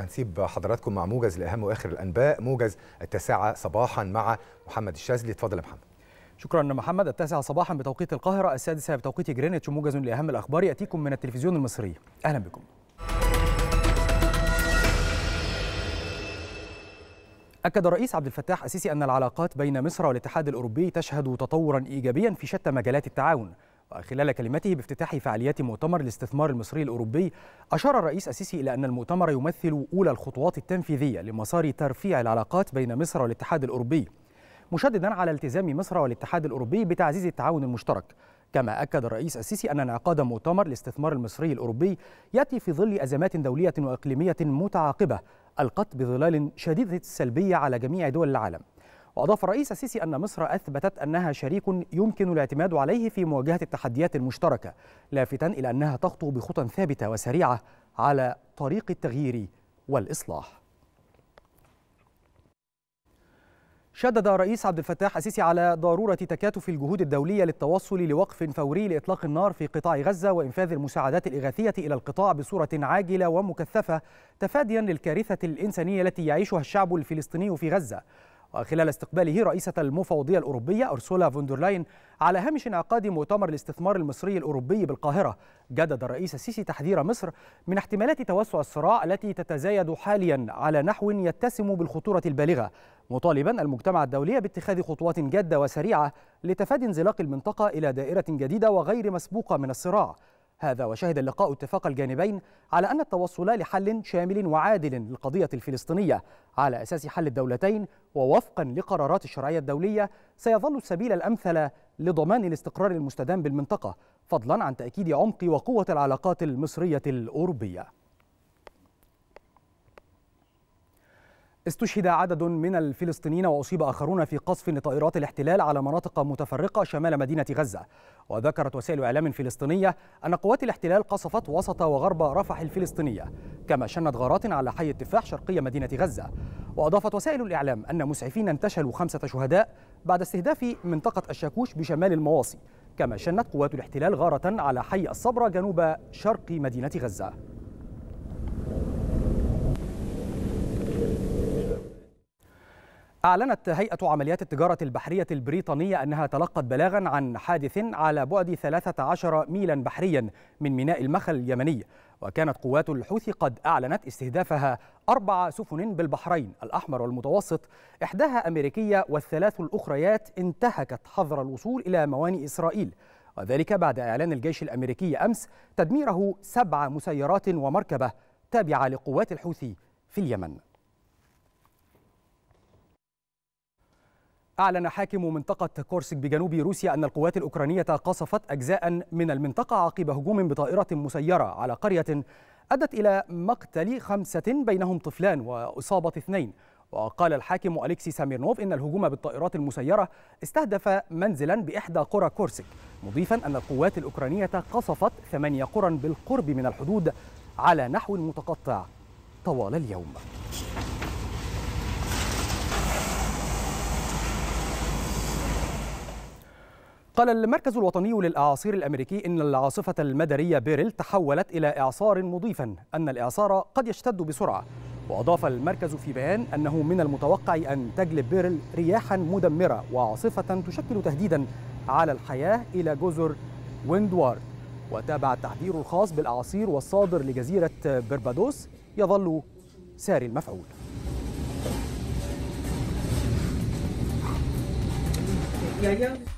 هنسيب حضراتكم مع موجز لاهم واخر الانباء موجز التاسعه صباحا مع محمد الشاذلي اتفضل يا محمد شكرا محمد التاسعة صباحا بتوقيت القاهرة السادسة بتوقيت جرينتش موجز لأهم الأخبار يأتيكم من التلفزيون المصري أهلا بكم أكد الرئيس عبد الفتاح السيسي أن العلاقات بين مصر والاتحاد الأوروبي تشهد تطورا إيجابيا في شتى مجالات التعاون وخلال كلمته بافتتاح فعاليات مؤتمر الاستثمار المصري الأوروبي أشار الرئيس السيسي إلى أن المؤتمر يمثل أولى الخطوات التنفيذية لمسار ترفيع العلاقات بين مصر والاتحاد الأوروبي مشددا على التزام مصر والاتحاد الأوروبي بتعزيز التعاون المشترك كما أكد الرئيس السيسي أن انعقاد مؤتمر الاستثمار المصري الأوروبي يأتي في ظل أزمات دولية وإقليمية متعاقبة ألقت بظلال شديدة السلبية على جميع دول العالم وأضاف الرئيس السيسي أن مصر أثبتت أنها شريك يمكن الاعتماد عليه في مواجهة التحديات المشتركة لافتا إلى أنها تخطو بخطى ثابتة وسريعة على طريق التغيير والإصلاح شدد الرئيس عبد الفتاح السيسي على ضرورة تكاتف الجهود الدولية للتوصل لوقف فوري لإطلاق النار في قطاع غزة وإنفاذ المساعدات الإغاثية إلى القطاع بصورة عاجلة ومكثفة تفاديا للكارثة الإنسانية التي يعيشها الشعب الفلسطيني في غزة وخلال استقباله رئيسة المفوضية الأوروبية أرسولا فوندرلاين على هامش انعقاد مؤتمر الاستثمار المصري الأوروبي بالقاهرة جدد الرئيس السيسي تحذير مصر من احتمالات توسع الصراع التي تتزايد حاليا على نحو يتسم بالخطورة البالغة مطالبا المجتمع الدولي باتخاذ خطوات جادة وسريعة لتفادي انزلاق المنطقة إلى دائرة جديدة وغير مسبوقة من الصراع هذا وشهد اللقاء اتفاق الجانبين على أن التوصل لحل شامل وعادل للقضية الفلسطينية على أساس حل الدولتين ووفقا لقرارات الشرعية الدولية سيظل السبيل الأمثل لضمان الاستقرار المستدام بالمنطقة فضلا عن تأكيد عمق وقوة العلاقات المصرية الأوروبية استشهد عدد من الفلسطينيين وأصيب آخرون في قصف لطائرات الاحتلال على مناطق متفرقة شمال مدينة غزة وذكرت وسائل إعلام فلسطينية أن قوات الاحتلال قصفت وسط وغرب رفح الفلسطينية كما شنت غارات على حي التفاح شرقي مدينة غزة وأضافت وسائل الإعلام أن مسعفين انتشلوا خمسة شهداء بعد استهداف منطقة الشاكوش بشمال المواصي كما شنت قوات الاحتلال غارة على حي الصبرة جنوب شرق مدينة غزة أعلنت هيئة عمليات التجارة البحرية البريطانية أنها تلقت بلاغا عن حادث على بعد 13 ميلا بحريا من ميناء المخل اليمني وكانت قوات الحوثي قد أعلنت استهدافها أربع سفن بالبحرين الأحمر والمتوسط إحداها أمريكية والثلاث الأخريات انتهكت حظر الوصول إلى موانئ إسرائيل وذلك بعد إعلان الجيش الأمريكي أمس تدميره سبع مسيرات ومركبة تابعة لقوات الحوثي في اليمن أعلن حاكم منطقة كورسك بجنوب روسيا أن القوات الأوكرانية قصفت أجزاء من المنطقة عقب هجوم بطائرة مسيرة على قرية أدت إلى مقتل خمسة بينهم طفلان وإصابة اثنين وقال الحاكم أليكسي ساميرنوف إن الهجوم بالطائرات المسيرة استهدف منزلا بإحدى قرى كورسك مضيفا أن القوات الأوكرانية قصفت ثمانية قرى بالقرب من الحدود على نحو متقطع طوال اليوم قال المركز الوطني للأعاصير الأمريكي إن العاصفة المدرية بيريل تحولت إلى إعصار مضيفا أن الإعصار قد يشتد بسرعة وأضاف المركز في بيان أنه من المتوقع أن تجلب بيرل رياحا مدمرة وعاصفة تشكل تهديدا على الحياة إلى جزر ويندوارد وتابع التحذير الخاص بالأعاصير والصادر لجزيرة بربادوس يظل ساري المفعول Yeah, yeah.